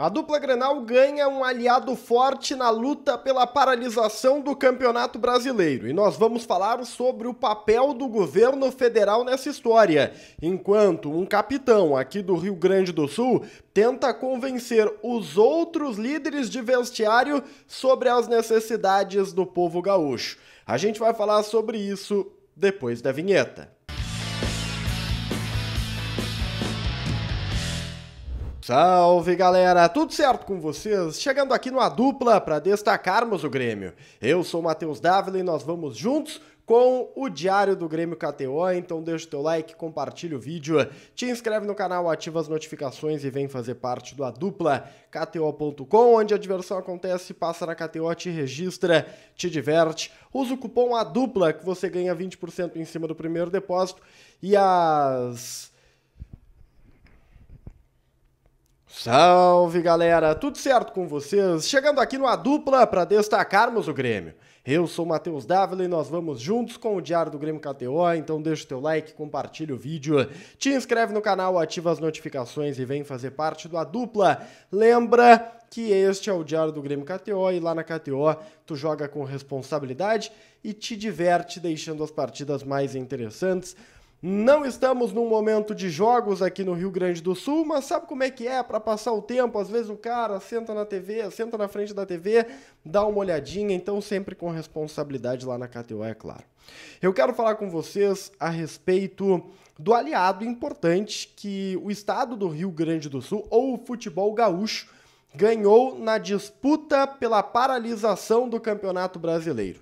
A dupla Grenal ganha um aliado forte na luta pela paralisação do Campeonato Brasileiro. E nós vamos falar sobre o papel do governo federal nessa história. Enquanto um capitão aqui do Rio Grande do Sul tenta convencer os outros líderes de vestiário sobre as necessidades do povo gaúcho. A gente vai falar sobre isso depois da vinheta. Salve galera, tudo certo com vocês? Chegando aqui numa dupla para destacarmos o Grêmio. Eu sou o Matheus Dávila e nós vamos juntos com o Diário do Grêmio KTO. Então deixa o teu like, compartilha o vídeo, te inscreve no canal, ativa as notificações e vem fazer parte do dupla KTO.com, onde a diversão acontece, passa na KTO, te registra, te diverte. Usa o cupom A Dupla que você ganha 20% em cima do primeiro depósito e as Salve galera, tudo certo com vocês? Chegando aqui no A Dupla para destacarmos o Grêmio. Eu sou Matheus Dávila e nós vamos juntos com o Diário do Grêmio KTO, então deixa o teu like, compartilha o vídeo, te inscreve no canal, ativa as notificações e vem fazer parte do A Dupla. Lembra que este é o Diário do Grêmio KTO e lá na KTO tu joga com responsabilidade e te diverte deixando as partidas mais interessantes não estamos num momento de jogos aqui no Rio Grande do Sul, mas sabe como é que é para passar o tempo? Às vezes o cara senta na TV, senta na frente da TV, dá uma olhadinha, então sempre com responsabilidade lá na KTO, é claro. Eu quero falar com vocês a respeito do aliado importante que o estado do Rio Grande do Sul ou o futebol gaúcho ganhou na disputa pela paralisação do Campeonato Brasileiro.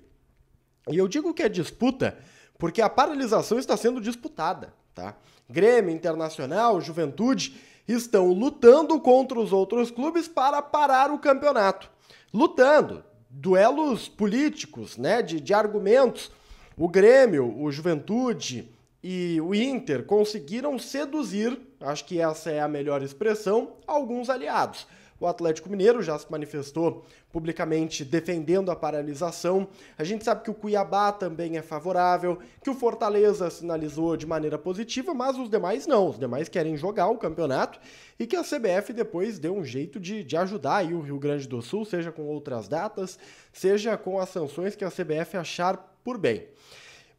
E eu digo que é disputa porque a paralisação está sendo disputada. Tá? Grêmio, Internacional, Juventude estão lutando contra os outros clubes para parar o campeonato. Lutando, duelos políticos, né, de, de argumentos. O Grêmio, o Juventude e o Inter conseguiram seduzir, acho que essa é a melhor expressão, alguns aliados. O Atlético Mineiro já se manifestou publicamente defendendo a paralisação. A gente sabe que o Cuiabá também é favorável, que o Fortaleza sinalizou de maneira positiva, mas os demais não. Os demais querem jogar o campeonato e que a CBF depois deu um jeito de, de ajudar aí o Rio Grande do Sul, seja com outras datas, seja com as sanções que a CBF achar por bem.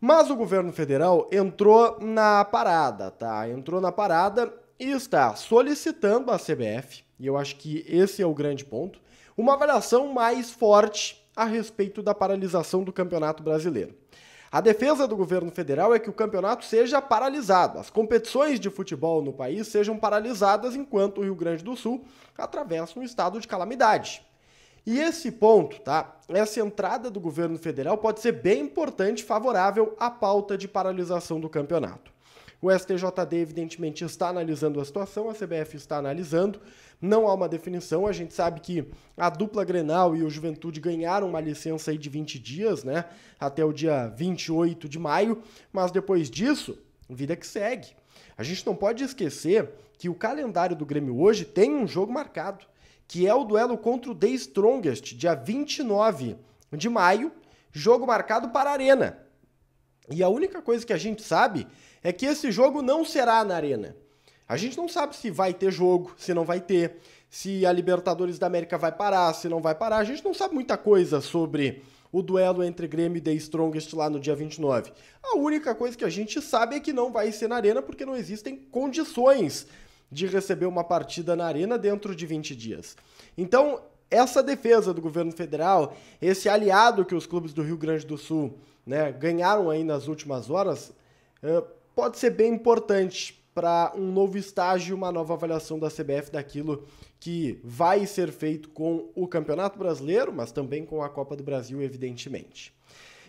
Mas o governo federal entrou na parada, tá? Entrou na parada está solicitando à CBF, e eu acho que esse é o grande ponto, uma avaliação mais forte a respeito da paralisação do Campeonato Brasileiro. A defesa do governo federal é que o campeonato seja paralisado, as competições de futebol no país sejam paralisadas enquanto o Rio Grande do Sul atravessa um estado de calamidade. E esse ponto, tá? Essa entrada do governo federal pode ser bem importante, favorável à pauta de paralisação do campeonato. O STJD, evidentemente, está analisando a situação, a CBF está analisando, não há uma definição. A gente sabe que a dupla Grenal e o Juventude ganharam uma licença aí de 20 dias, né? Até o dia 28 de maio, mas depois disso, vida que segue. A gente não pode esquecer que o calendário do Grêmio hoje tem um jogo marcado, que é o duelo contra o The Strongest, dia 29 de maio, jogo marcado para a Arena. E a única coisa que a gente sabe é que esse jogo não será na Arena. A gente não sabe se vai ter jogo, se não vai ter, se a Libertadores da América vai parar, se não vai parar. A gente não sabe muita coisa sobre o duelo entre Grêmio e The Strongest lá no dia 29. A única coisa que a gente sabe é que não vai ser na Arena porque não existem condições de receber uma partida na Arena dentro de 20 dias. Então, essa defesa do governo federal, esse aliado que os clubes do Rio Grande do Sul né, ganharam aí nas últimas horas, eh, pode ser bem importante para um novo estágio, uma nova avaliação da CBF daquilo que vai ser feito com o Campeonato Brasileiro, mas também com a Copa do Brasil, evidentemente.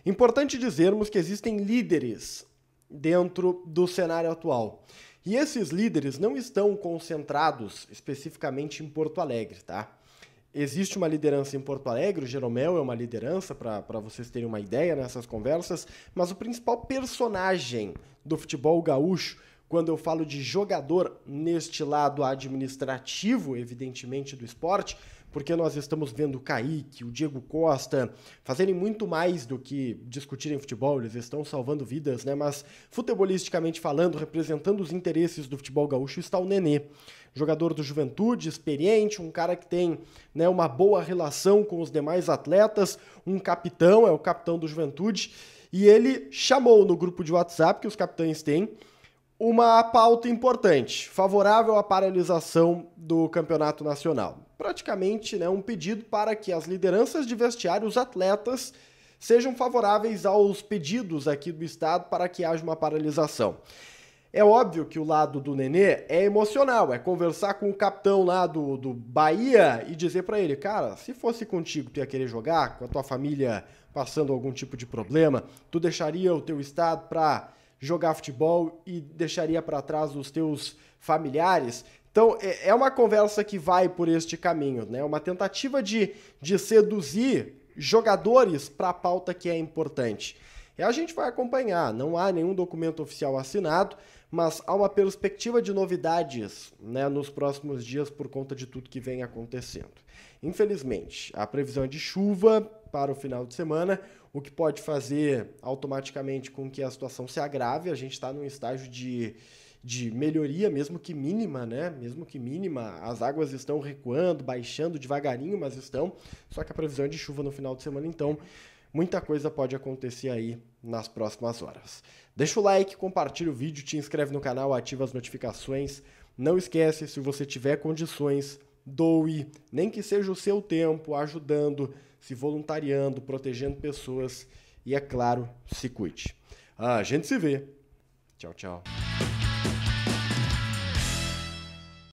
Importante dizermos que existem líderes dentro do cenário atual. E esses líderes não estão concentrados especificamente em Porto Alegre, tá? Existe uma liderança em Porto Alegre, o Jeromel é uma liderança, para vocês terem uma ideia nessas conversas, mas o principal personagem do futebol gaúcho, quando eu falo de jogador neste lado administrativo, evidentemente, do esporte, porque nós estamos vendo o Kaique, o Diego Costa fazerem muito mais do que discutirem futebol, eles estão salvando vidas, né? Mas futebolisticamente falando, representando os interesses do futebol gaúcho, está o Nenê jogador do Juventude, experiente, um cara que tem né, uma boa relação com os demais atletas, um capitão, é o capitão do Juventude, e ele chamou no grupo de WhatsApp que os capitães têm uma pauta importante, favorável à paralisação do campeonato nacional. Praticamente né, um pedido para que as lideranças de vestiário, os atletas, sejam favoráveis aos pedidos aqui do Estado para que haja uma paralisação. É óbvio que o lado do Nenê é emocional, é conversar com o capitão lá do, do Bahia e dizer para ele, cara, se fosse contigo tu ia querer jogar, com a tua família passando algum tipo de problema, tu deixaria o teu estado para jogar futebol e deixaria para trás os teus familiares. Então, é, é uma conversa que vai por este caminho, né? Uma tentativa de, de seduzir jogadores para a pauta que é importante. E a gente vai acompanhar, não há nenhum documento oficial assinado, mas há uma perspectiva de novidades né, nos próximos dias por conta de tudo que vem acontecendo. Infelizmente, a previsão é de chuva para o final de semana, o que pode fazer automaticamente com que a situação se agrave. A gente está num estágio de, de melhoria, mesmo que mínima, né? Mesmo que mínima, as águas estão recuando, baixando devagarinho, mas estão. Só que a previsão é de chuva no final de semana, então muita coisa pode acontecer aí nas próximas horas. Deixa o like, compartilha o vídeo, te inscreve no canal, ativa as notificações. Não esquece, se você tiver condições, doe, nem que seja o seu tempo ajudando, se voluntariando, protegendo pessoas e, é claro, se cuide. Ah, a gente se vê. Tchau, tchau.